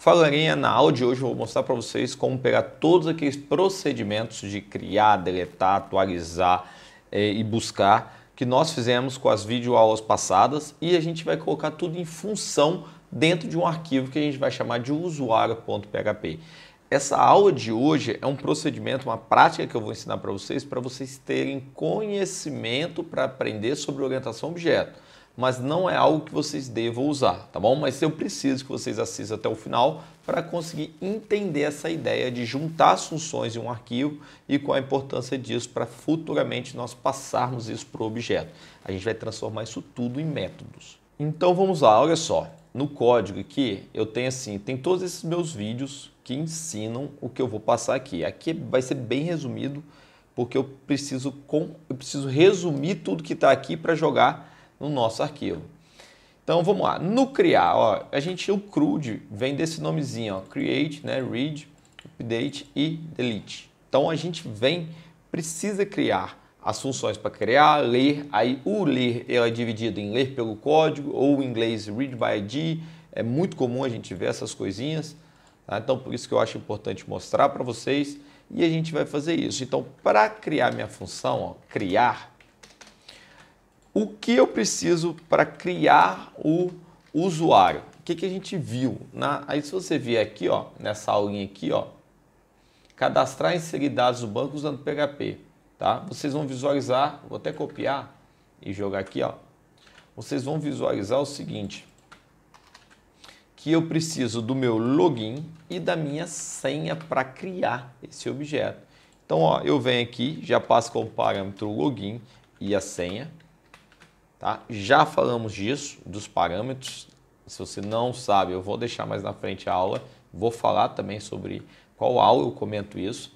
Falarinha na aula de hoje eu vou mostrar para vocês como pegar todos aqueles procedimentos de criar, deletar, atualizar eh, e buscar que nós fizemos com as videoaulas passadas e a gente vai colocar tudo em função dentro de um arquivo que a gente vai chamar de usuário.php. Essa aula de hoje é um procedimento, uma prática que eu vou ensinar para vocês, para vocês terem conhecimento para aprender sobre orientação objeto mas não é algo que vocês devam usar, tá bom? Mas eu preciso que vocês assistam até o final para conseguir entender essa ideia de juntar as funções em um arquivo e qual a importância disso para futuramente nós passarmos isso para o objeto. A gente vai transformar isso tudo em métodos. Então vamos lá, olha só. No código aqui, eu tenho assim, tem todos esses meus vídeos que ensinam o que eu vou passar aqui. Aqui vai ser bem resumido, porque eu preciso, com, eu preciso resumir tudo que está aqui para jogar no nosso arquivo. Então vamos lá, no criar, ó, a gente o CRUD vem desse nomezinho, ó, create, né, read, update e delete. Então a gente vem precisa criar as funções para criar, ler, aí o ler é dividido em ler pelo código ou em inglês read by ID, é muito comum a gente ver essas coisinhas, tá? então por isso que eu acho importante mostrar para vocês e a gente vai fazer isso. Então para criar minha função, ó, criar, o que eu preciso para criar o usuário? O que, que a gente viu? Na, né? aí se você vier aqui, ó, nessa aulinha aqui, ó, cadastrar e inserir dados do banco usando PHP, tá? Vocês vão visualizar, vou até copiar e jogar aqui, ó. Vocês vão visualizar o seguinte, que eu preciso do meu login e da minha senha para criar esse objeto. Então, ó, eu venho aqui, já passo com o parâmetro login e a senha, Tá? Já falamos disso, dos parâmetros. Se você não sabe, eu vou deixar mais na frente a aula. Vou falar também sobre qual aula eu comento isso.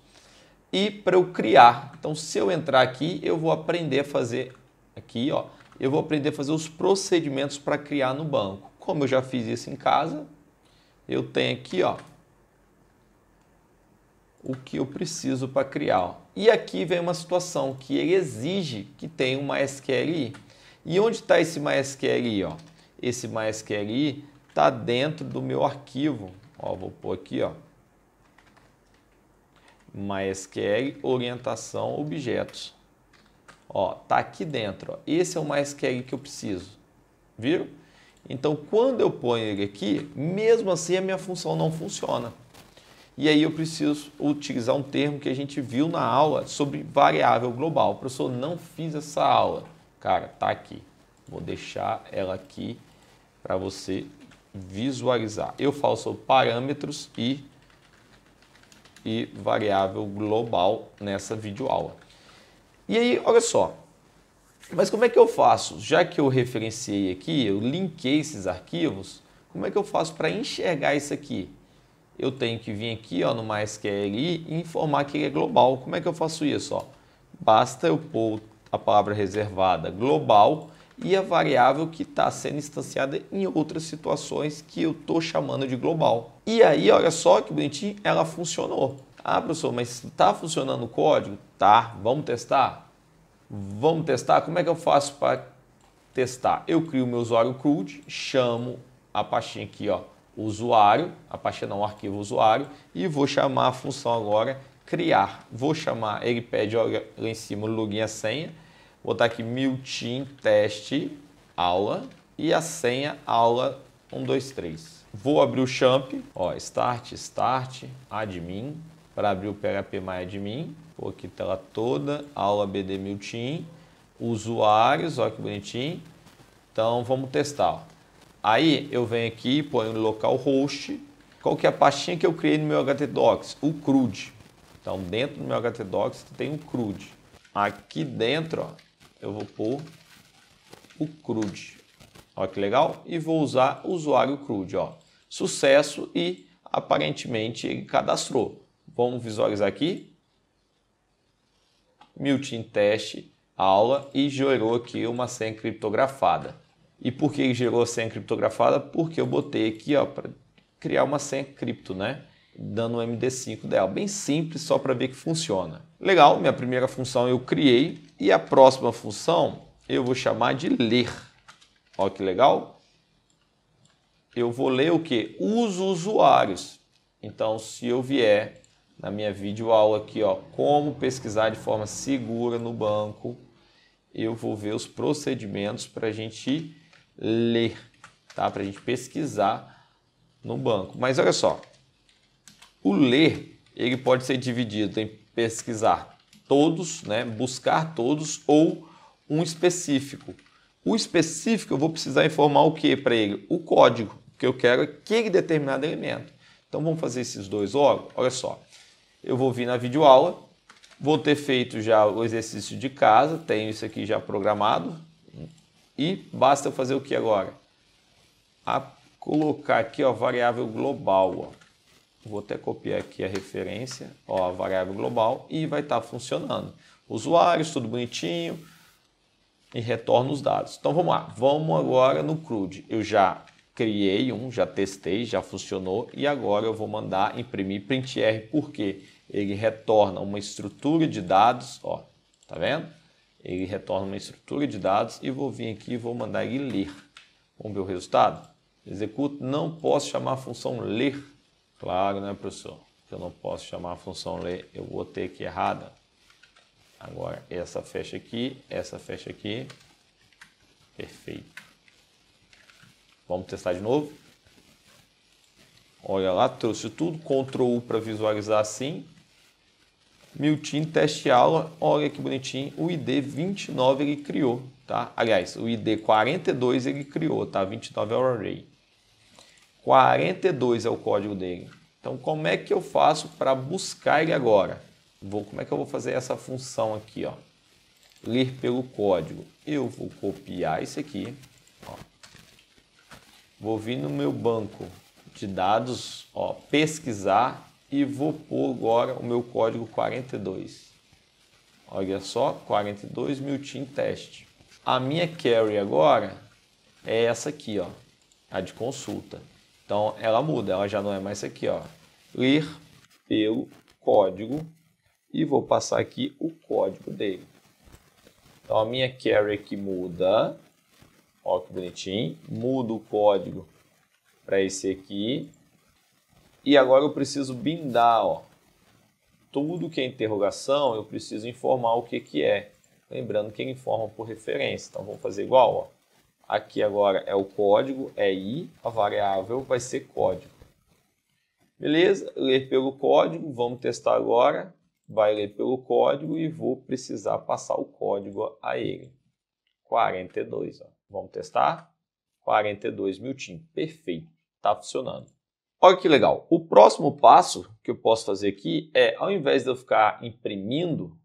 E para eu criar, então se eu entrar aqui, eu vou aprender a fazer aqui, ó, eu vou aprender a fazer os procedimentos para criar no banco. Como eu já fiz isso em casa, eu tenho aqui, ó, o que eu preciso para criar. Ó. E aqui vem uma situação que ele exige que tenha uma SQLI. E onde está esse MySQL? Ó? Esse MySQL está dentro do meu arquivo. Ó, vou pôr aqui, ó. MySQL orientação objetos. Ó, tá aqui dentro. Ó. Esse é o MySQL que eu preciso. Viram? Então, quando eu ponho ele aqui, mesmo assim a minha função não funciona. E aí eu preciso utilizar um termo que a gente viu na aula sobre variável global. Professor, não fiz essa aula. Cara, tá aqui. Vou deixar ela aqui para você visualizar. Eu falo sobre parâmetros e, e variável global nessa videoaula. E aí, olha só. Mas como é que eu faço? Já que eu referenciei aqui, eu linkei esses arquivos, como é que eu faço para enxergar isso aqui? Eu tenho que vir aqui ó, no MySQL e informar que ele é global. Como é que eu faço isso? Ó? Basta eu pôr a palavra reservada global e a variável que está sendo instanciada em outras situações que eu estou chamando de global. E aí, olha só que bonitinho, ela funcionou. Ah, professor, mas está funcionando o código? Tá, vamos testar? Vamos testar? Como é que eu faço para testar? Eu crio meu usuário CRUD, chamo a pastinha aqui, ó, usuário, a pastinha não, arquivo usuário, e vou chamar a função agora criar, vou chamar, ele pede, lá em cima, login e a senha, vou botar aqui miltim teste aula e a senha aula 123. Vou abrir o champ, ó, start, start, admin, para abrir o PHP My vou aqui tela tá toda, aula BD miltim, usuários, olha que bonitinho. Então vamos testar. Aí eu venho aqui, ponho no localhost, qual que é a pastinha que eu criei no meu HT Docs? O CRUD. Então, dentro do meu htdocs tem o um CRUD. Aqui dentro, ó, eu vou pôr o CRUD. Olha que legal. E vou usar o usuário CRUD. Ó. Sucesso e aparentemente ele cadastrou. Vamos visualizar aqui. Miltim teste, aula e gerou aqui uma senha criptografada. E por que gerou a senha criptografada? Porque eu botei aqui ó, para criar uma senha cripto, né? dando um MD5 dela. Bem simples, só para ver que funciona. Legal, minha primeira função eu criei e a próxima função eu vou chamar de ler. Olha que legal. Eu vou ler o que? Os usuários. Então, se eu vier na minha videoaula aqui, ó, como pesquisar de forma segura no banco, eu vou ver os procedimentos para a gente ler, tá? para a gente pesquisar no banco. Mas olha só, o ler, ele pode ser dividido em pesquisar todos, né, buscar todos ou um específico. O específico eu vou precisar informar o que para ele? O código, que eu quero é aquele determinado elemento. Então vamos fazer esses dois logo? Olha só, eu vou vir na videoaula, vou ter feito já o exercício de casa, tenho isso aqui já programado e basta eu fazer o que agora? A colocar aqui a variável global, ó Vou até copiar aqui a referência, ó, a variável global, e vai estar tá funcionando. Usuários, tudo bonitinho, e retorna os dados. Então vamos lá, vamos agora no CRUD. Eu já criei um, já testei, já funcionou, e agora eu vou mandar imprimir printr, porque ele retorna uma estrutura de dados, ó, tá vendo? Ele retorna uma estrutura de dados e vou vir aqui e vou mandar ele ler. Vamos ver o resultado? Executo, não posso chamar a função ler Claro, né, professor? Que eu não posso chamar a função ler, eu vou ter que errada. Agora, essa fecha aqui, essa fecha aqui. Perfeito. Vamos testar de novo. Olha lá, trouxe tudo. Ctrl U para visualizar assim. Miltim, teste aula. Olha que bonitinho. O ID 29 ele criou, tá? Aliás, o ID 42 ele criou, tá? 29 é o array. 42 é o código dele. Então, como é que eu faço para buscar ele agora? Vou, como é que eu vou fazer essa função aqui? Ó? Ler pelo código. Eu vou copiar isso aqui. Ó. Vou vir no meu banco de dados, ó, pesquisar e vou pôr agora o meu código 42. Olha só, 42 mil team teste. A minha carry agora é essa aqui, ó, a de consulta. Então ela muda, ela já não é mais isso aqui, ó. Ler pelo código e vou passar aqui o código dele. Então a minha carry aqui muda. Ó que bonitinho. Muda o código para esse aqui. E agora eu preciso bindar, ó. Tudo que é interrogação, eu preciso informar o que, que é. Lembrando que ele informa por referência. Então vamos fazer igual, ó Aqui agora é o código, é i, a variável vai ser código. Beleza, ler pelo código, vamos testar agora. Vai ler pelo código e vou precisar passar o código a ele. 42, ó. vamos testar? 42 mil TIM, perfeito, está funcionando. Olha que legal, o próximo passo que eu posso fazer aqui é, ao invés de eu ficar imprimindo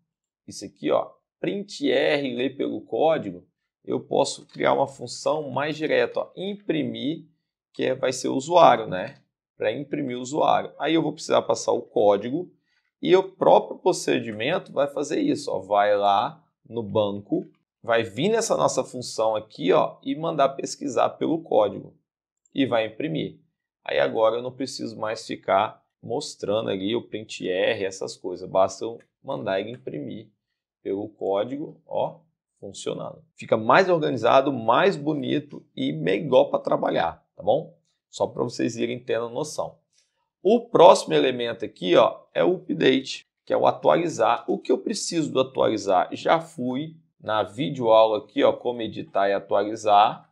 isso aqui, ó, print R, ler pelo código, eu posso criar uma função mais direta, imprimir, que é, vai ser o usuário, né? Para imprimir o usuário. Aí eu vou precisar passar o código e o próprio procedimento vai fazer isso, ó, vai lá no banco, vai vir nessa nossa função aqui ó, e mandar pesquisar pelo código e vai imprimir. Aí agora eu não preciso mais ficar mostrando ali o printr, essas coisas, basta eu mandar ele imprimir pelo código, ó, funcionando. Fica mais organizado, mais bonito e melhor para trabalhar, tá bom? Só para vocês irem tendo noção. O próximo elemento aqui ó, é o update, que é o atualizar. O que eu preciso do atualizar? Já fui na videoaula aqui, ó, como editar e atualizar.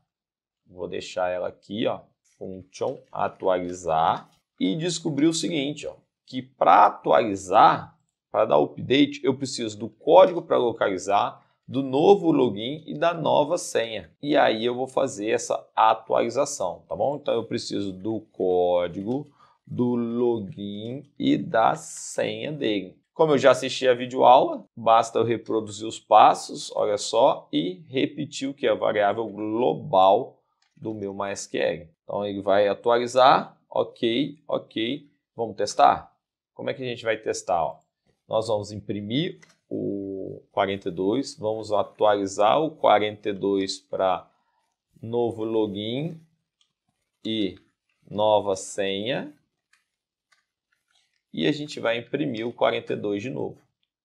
Vou deixar ela aqui, ó, function atualizar. E descobri o seguinte, ó, que para atualizar, para dar update, eu preciso do código para localizar, do novo login e da nova senha. E aí eu vou fazer essa atualização, tá bom? Então eu preciso do código, do login e da senha dele. Como eu já assisti a videoaula, basta eu reproduzir os passos, olha só, e repetir o que é a variável global do meu MySQL. Então ele vai atualizar, ok, ok. Vamos testar? Como é que a gente vai testar? Ó? Nós vamos imprimir o 42, vamos atualizar o 42 para novo login e nova senha. E a gente vai imprimir o 42 de novo.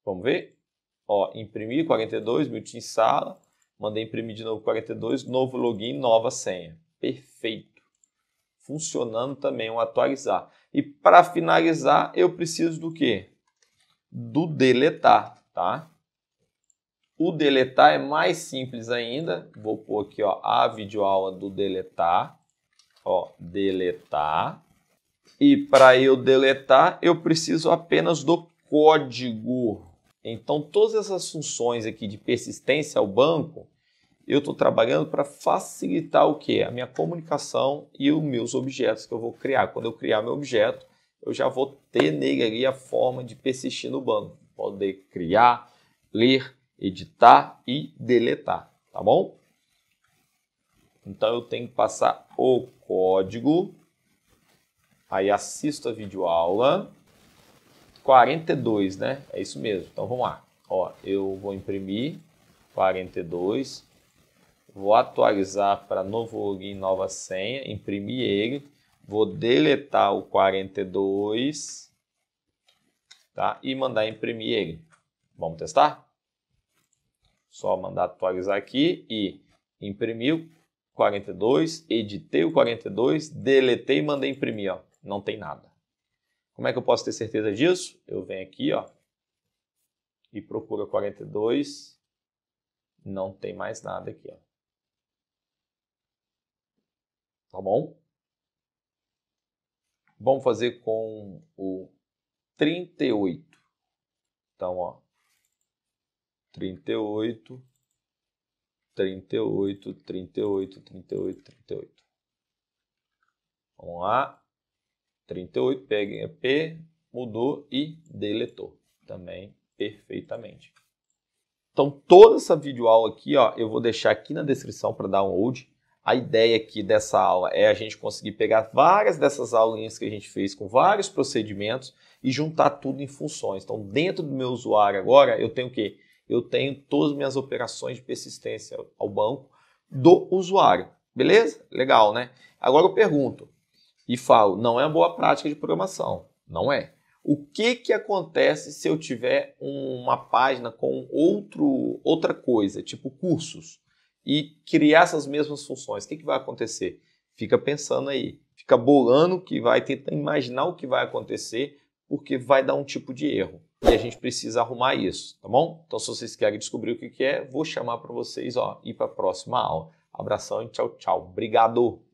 Vamos ver? Ó, imprimir 42, built-in sala, mandei imprimir de novo 42, novo login, nova senha. Perfeito. Funcionando também o atualizar. E para finalizar, eu preciso do quê? Do deletar tá? O deletar é mais simples ainda. Vou pôr aqui, ó, a videoaula do deletar. Ó, deletar. E para eu deletar, eu preciso apenas do código. Então, todas essas funções aqui de persistência ao banco, eu estou trabalhando para facilitar o que? A minha comunicação e os meus objetos que eu vou criar. Quando eu criar meu objeto, eu já vou ter nele ali a forma de persistir no banco poder criar, ler, editar e deletar, tá bom? Então eu tenho que passar o código, aí assisto a videoaula, 42, né? É isso mesmo, então vamos lá. Ó, eu vou imprimir 42, vou atualizar para novo login, nova senha, imprimir ele, vou deletar o 42, tá? e mandar imprimir ele. Vamos testar? Só mandar atualizar aqui e imprimiu 42, editei o 42, deletei e mandei imprimir. Ó. Não tem nada. Como é que eu posso ter certeza disso? Eu venho aqui ó, e procuro 42, não tem mais nada aqui. Ó. Tá bom? Vamos fazer com o 38. Então, ó, 38, 38, 38, 38, 38. Vamos lá. 38, peguem P, mudou e deletou. Também perfeitamente. Então, toda essa videoaula aqui, ó, eu vou deixar aqui na descrição para download. A ideia aqui dessa aula é a gente conseguir pegar várias dessas aulinhas que a gente fez com vários procedimentos e juntar tudo em funções. Então, dentro do meu usuário agora, eu tenho o quê? Eu tenho todas as minhas operações de persistência ao banco do usuário. Beleza? Legal, né? Agora eu pergunto e falo, não é uma boa prática de programação. Não é. O que, que acontece se eu tiver uma página com outro, outra coisa, tipo cursos, e criar essas mesmas funções? O que, que vai acontecer? Fica pensando aí, fica bolando que vai, tentar imaginar o que vai acontecer porque vai dar um tipo de erro. E a gente precisa arrumar isso, tá bom? Então, se vocês querem descobrir o que, é, vou chamar para vocês ó, ir para a próxima aula. Abração e tchau, tchau. Obrigado!